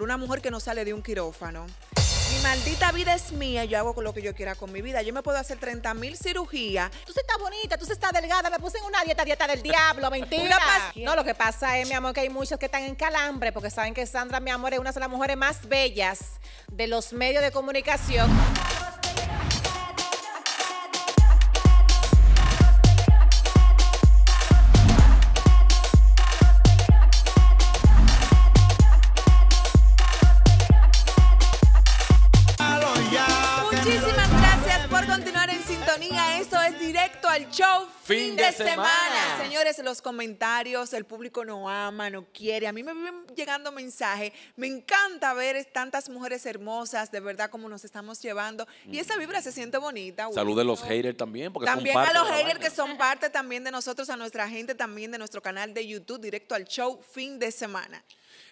Una mujer que no sale de un quirófano. Mi maldita vida es mía, yo hago lo que yo quiera con mi vida. Yo me puedo hacer 30 mil cirugías. Tú sí estás bonita, tú sí estás delgada, me puse en una dieta, dieta del diablo, mentira. no, lo que pasa es, mi amor, que hay muchos que están en calambre porque saben que Sandra, mi amor, es una de las mujeres más bellas de los medios de comunicación. semana. Señores, los comentarios, el público no ama, no quiere. A mí me vienen llegando mensajes. Me encanta ver tantas mujeres hermosas, de verdad, como nos estamos llevando. Y esa vibra se siente bonita. Salud de los haters también. Porque también a los haters que son parte también de nosotros, a nuestra gente, también de nuestro canal de YouTube, directo al show, fin de semana.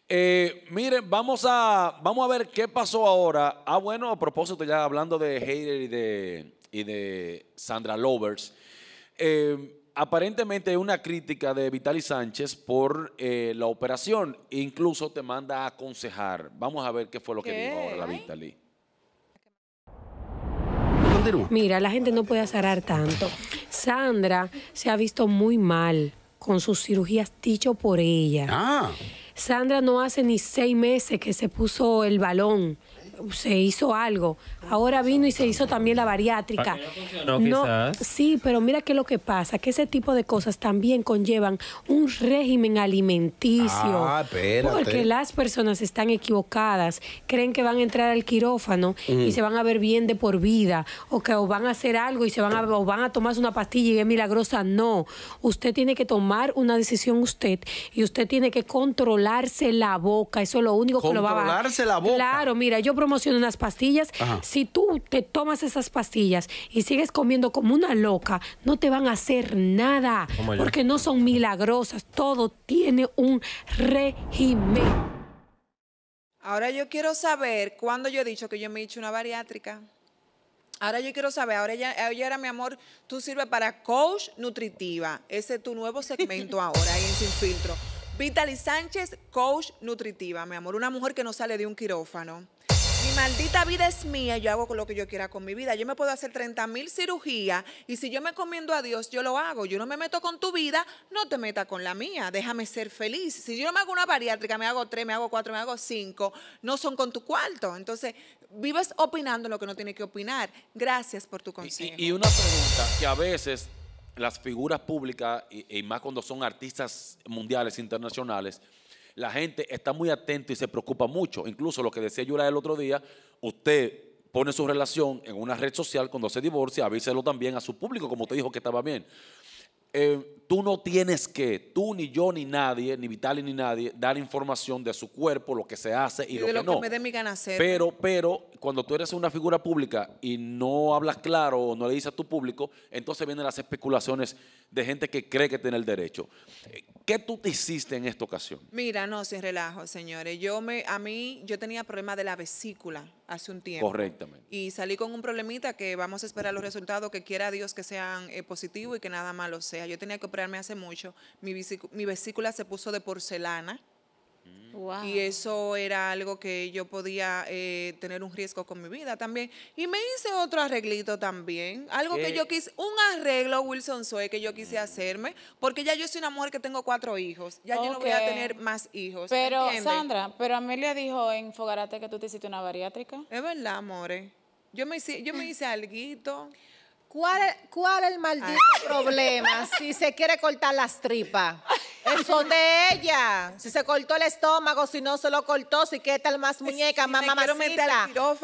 Eh, miren, vamos a, vamos a ver qué pasó ahora. Ah, bueno, a propósito, ya hablando de hater y de, y de Sandra Lovers. Eh, aparentemente hay una crítica de Vitali Sánchez por eh, la operación. Incluso te manda a aconsejar. Vamos a ver qué fue lo que dijo ahora la Vitali. Mira, la gente no puede azarar tanto. Sandra se ha visto muy mal con sus cirugías dicho por ella. Ah. Sandra no hace ni seis meses que se puso el balón se hizo algo. Ahora ah, vino y ah, se hizo también la bariátrica. Ah, no, sí, pero mira qué es lo que pasa, que ese tipo de cosas también conllevan un régimen alimenticio. Ah, porque las personas están equivocadas, creen que van a entrar al quirófano y mm. se van a ver bien de por vida, o que van a hacer algo y se van a, van a tomarse una pastilla y es milagrosa. No, usted tiene que tomar una decisión usted y usted tiene que controlarse la boca. Eso es lo único que lo va a... Controlarse la boca. Claro, mira, yo promociona unas pastillas. Si tú te tomas esas pastillas y sigues comiendo como una loca, no te van a hacer nada, porque no son milagrosas. Todo tiene un régimen. Ahora yo quiero saber cuándo yo he dicho que yo me he hecho una bariátrica. Ahora yo quiero saber, ahora ya, ahora mi amor, tú sirves para coach nutritiva. Ese es tu nuevo segmento ahora, ahí en Sin Filtro. Vitaly Sánchez, coach nutritiva, mi amor. Una mujer que no sale de un quirófano. Mi maldita vida es mía, yo hago lo que yo quiera con mi vida. Yo me puedo hacer 30 mil cirugías y si yo me comiendo a Dios, yo lo hago. Yo no me meto con tu vida, no te metas con la mía. Déjame ser feliz. Si yo no me hago una bariátrica, me hago tres, me hago cuatro, me hago cinco, no son con tu cuarto. Entonces, vives opinando lo que no tiene que opinar. Gracias por tu consejo. Y, una pregunta que a veces las figuras públicas, y más cuando son artistas mundiales, internacionales, la gente está muy atenta y se preocupa mucho. Incluso lo que decía Yura el otro día, usted pone su relación en una red social cuando se divorcia, avíselo también a su público, como te dijo que estaba bien. Eh, tú no tienes que, tú ni yo ni nadie, ni Vitali ni nadie, dar información de su cuerpo, lo que se hace y, lo, que no. Me dé mi gana Pero, pero cuando tú eres una figura pública y no hablas claro o no le dices a tu público, entonces vienen las especulaciones de gente que cree que tiene el derecho. Eh, ¿Qué tú te hiciste en esta ocasión? Mira, no, sin relajo, señores. Yo me, a mí, yo tenía problema de la vesícula hace un tiempo. Correctamente. Y salí con un problemita que vamos a esperar los resultados, que quiera Dios que sean eh, positivos y que nada malo sea. Yo tenía que operarme hace mucho. mi vesícula se puso de porcelana y eso era algo que yo podía eh, tener un riesgo con mi vida también. Y me hice otro arreglito también. Algo que yo quise, un arreglo, Wilson Soy que yo quise mm. hacerme, porque ya yo soy una mujer que tengo cuatro hijos. Ya yo no voy a tener más hijos. Pero, Sandra, pero Amelia dijo en Fogarate que tú te hiciste una bariátrica. Es verdad, amore Yo me hice, yo me hice alguito. ¿Cuál, es el maldito ah. problema si se quiere cortar las tripas? Eso de ella. Si se cortó el estómago, si no se lo cortó, si qué tal más muñeca, más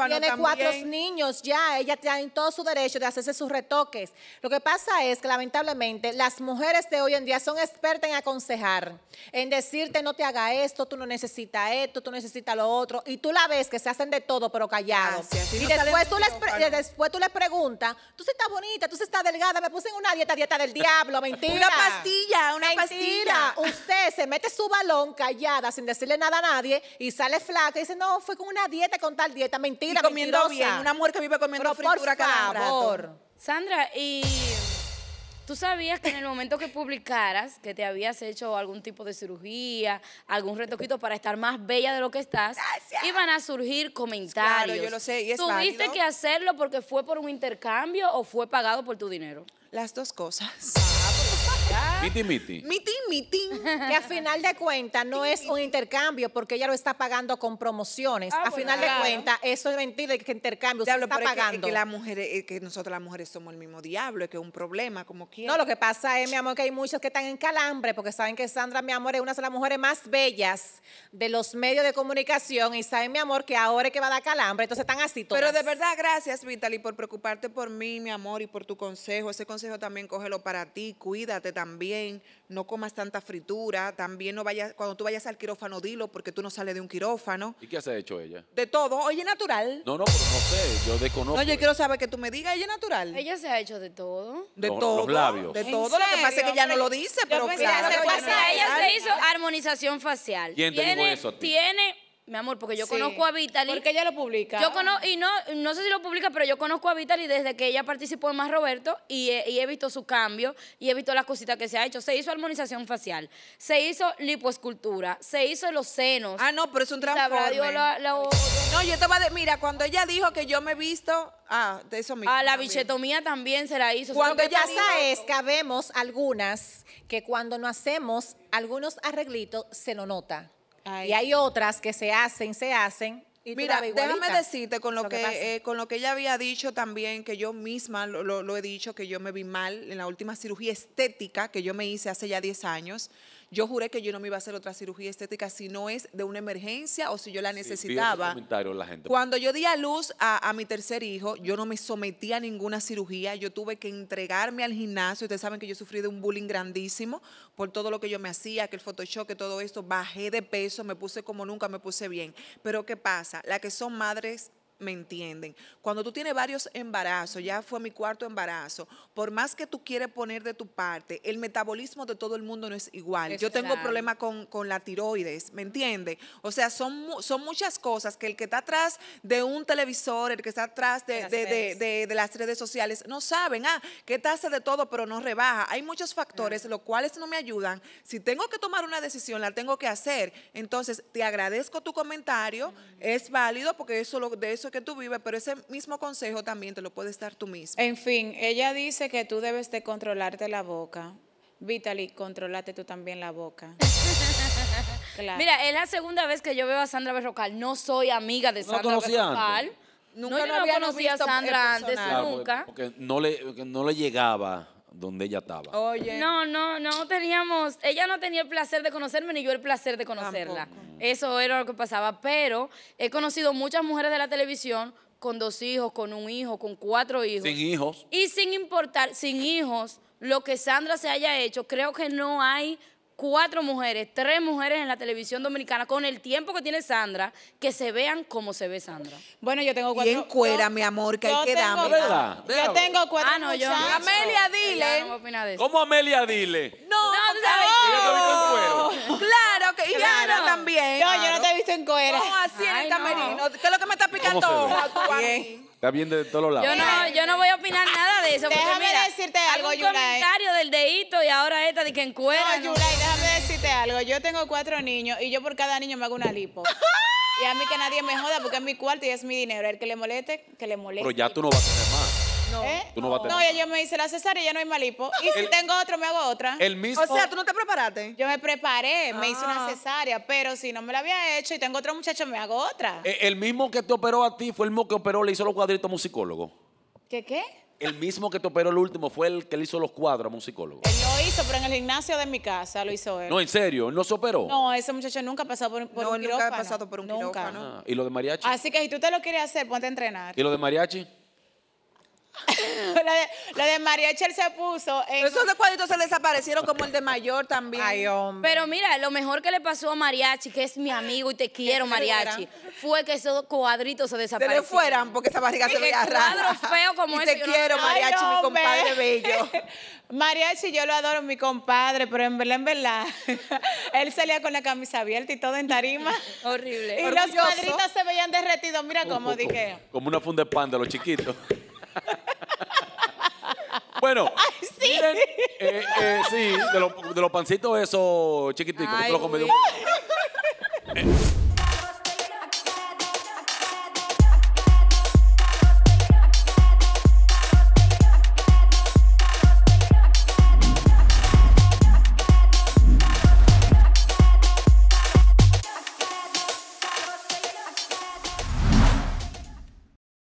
Tiene cuatro niños ya. Ella tiene todo su derecho de hacerse sus retoques. Lo que pasa es que, lamentablemente, las mujeres de hoy en día son expertas en aconsejar, en decirte no te haga esto, tú no necesitas esto, tú necesitas lo otro. Y tú la ves que se hacen de todo, pero callado. y después, tú le después tú preguntas, tú sí estás tú se estás delgada, me puse en una dieta, dieta del diablo, mentira. una pastilla, una pastilla. Usted se mete su balón callada, sin decirle nada a nadie, y sale flaca y dice, no, fue con una dieta, con tal dieta, mentira, y comiendo bien, una mujer que vive comiendo fritura por favor. Sandra, y... ¿Tú sabías que en el momento que publicaras que te habías hecho algún tipo de cirugía, algún retoquito para estar más bella de lo que estás, iban a surgir comentarios? Claro, yo lo sé, ¿Tuviste que hacerlo porque fue por un intercambio o fue pagado por tu dinero? Las dos cosas. Miti, miti. Miti, miti. Que a final de cuentas no es un intercambio porque ella lo está pagando con promociones. Ah, a final de cuentas, eso es mentira que intercambio está pagando. Es que, que, la mujer, que nosotros las mujeres somos el mismo diablo, es que es un problema, como quién No, lo que pasa es, mi amor, que hay muchos que están en calambre porque saben que Sandra, mi amor, es una de las mujeres más bellas de los medios de comunicación y saben, mi amor, que ahora es que va a dar calambre, entonces están así todas. Pero de verdad, gracias, Vitaly, por preocuparte por mí, mi amor, y por tu consejo. Ese consejo también cógelo para ti, cuídate también no comas tanta fritura, también no vayas, cuando tú vayas al quirófano, dilo, porque tú no sales de un quirófano. ¿Y qué ha hecho ella? De todo, oye, natural. No, no, pero no sé, yo desconozco. No, yo quiero saber que tú me digas, ella natural. Ella se ha hecho de todo. De todo. los labios. De todo, lo que pasa es que ella no lo dice, pero claro. pasa- ella se hizo armonización facial. ¿Quién te eso Tiene mi amor, porque yo conozco a Vitaly. Porque ella lo publica. Yo conozco, y no, no sé si lo publica, pero yo conozco a Vitaly desde que ella participó en Más Roberto y he, visto su cambio y he visto las cositas que se ha hecho. Se hizo armonización facial, se hizo lipoescultura, se hizo los senos. Ah, no, pero es un transforme. la, No, yo estaba de, mira, cuando ella dijo que yo me he visto, ah, de eso mismo. Ah, la bichetomía también se la hizo. Cuando ya sabes que vemos algunas que cuando no hacemos algunos arreglitos se lo nota. Y hay otras que se hacen, se hacen. Y Mira, déjame decirte con lo, que, eh, con lo que ella había dicho también, que yo misma lo, lo, he dicho, que yo me vi mal en la última cirugía estética que yo me hice hace ya 10 años yo juré que yo no me iba a hacer otra cirugía estética si no es de una emergencia o si yo la necesitaba. Cuando yo di a luz a, a, mi tercer hijo, yo no me sometí a ninguna cirugía, yo tuve que entregarme al gimnasio. Ustedes saben que yo sufrí de un bullying grandísimo por todo lo que yo me hacía, que el Photoshop, que todo esto. Bajé de peso, me puse como nunca, me puse bien. Pero ¿qué pasa? Las que son madres me entienden. Cuando tú tienes varios embarazos, ya fue mi cuarto embarazo, por más que tú quieres poner de tu parte, el metabolismo de todo el mundo no es igual. Yo tengo problema problemas con, la tiroides, ¿me entiendes? O sea, son, son muchas cosas que el que está atrás de un televisor, el que está atrás de, las, redes sociales, no saben, ah, que hace de todo, pero no rebaja. Hay muchos factores, los cuales no me ayudan. Si tengo que tomar una decisión, la tengo que hacer. Entonces, te agradezco tu comentario, es válido porque eso lo, de eso que tú vives, pero ese mismo consejo también te lo puedes dar tú mismo. En fin, ella dice que tú debes de controlarte la boca. Vitaly, controlate tú también la boca. Mira, es la segunda vez que yo veo a Sandra Berrocal. No soy amiga de Sandra Berrocal. Nunca no, a Sandra antes, nunca. Ah, porque, no, le, no le llegaba donde ella estaba. Oye. No, no, no teníamos, ella no tenía el placer de conocerme ni yo el placer de conocerla. Eso era lo que pasaba, pero he conocido muchas mujeres de la televisión con dos hijos, con un hijo, con cuatro hijos. Sin hijos. Y sin importar, sin hijos, lo que Sandra se haya hecho, creo que no hay cuatro mujeres, tres mujeres en la televisión dominicana con el tiempo que tiene Sandra, que se vean como se ve Sandra. Bueno, yo tengo cuatro. Bien cuera, mi amor, que hay que darme. Yo tengo cuatro. Ah, no, yo. Amelia ¿Cómo de eso. ¿Cómo Amelia dile? No, no, no yo te he visto en cuero? Claro, que, y claro. también. No, yo no te he visto en cuero. ¿Cómo así en el camerino. ¿Qué es lo que me está picando? Está bien de todos lados. Yo no, yo no voy a opinar nada de eso. Déjame decirte algo, Yulay. comentario del deito y ahora esta de que No, Yulay, déjame decirte algo. Yo tengo cuatro niños y yo por cada niño me hago una lipo. y a mí que nadie me joda porque es mi cuarto y es mi dinero. El que le moleste, que le moleste. Pero ya tú no vas a tener más. No. ¿Eh? no, me hice la cesárea y ya no hay malipo. Y si tengo otro, me hago otra. O sea, tú no te preparaste. Yo me preparé, me hice una ah. cesárea, pero si no me la había hecho y tengo otro muchacho, me hago otra. Eh, el, mismo que te operó a ti fue el mismo que operó, le hizo los cuadritos a un psicólogo. ¿Qué qué? El mismo que te operó el último fue el que le hizo los cuadros a un psicólogo. Él lo hizo, pero en el gimnasio de mi casa lo hizo él. No, en serio, él no se operó. No, ese muchacho nunca ha pasado por, un él Nunca ha pasado por un ah, ¿Y lo de mariachi? Así que si tú te lo quieres hacer, ponte a entrenar. ¿Y lo de mariachi? la lo de mariachi se puso. Esos cuadritos se desaparecieron como el de Mayor también. Ay, hombre. Pero mira, lo mejor que le pasó a Mariachi, que es mi amigo y te quiero, Mariachi, fue que esos cuadritos se desaparecieron. fueran porque esa barriga se veía rara. feo como y Te quiero, Mariachi, mi compadre bello. mariachi, yo lo adoro, mi compadre, pero en verdad, en verdad, él salía con la camisa abierta y todo en tarima. Horrible. Y los cuadritos se veían derretidos, mira cómo dije. Como una funda de panda, los chiquitos. Bueno, sí. eh, eh, sí, de, de los pancitos esos chiquiticos, que te los comí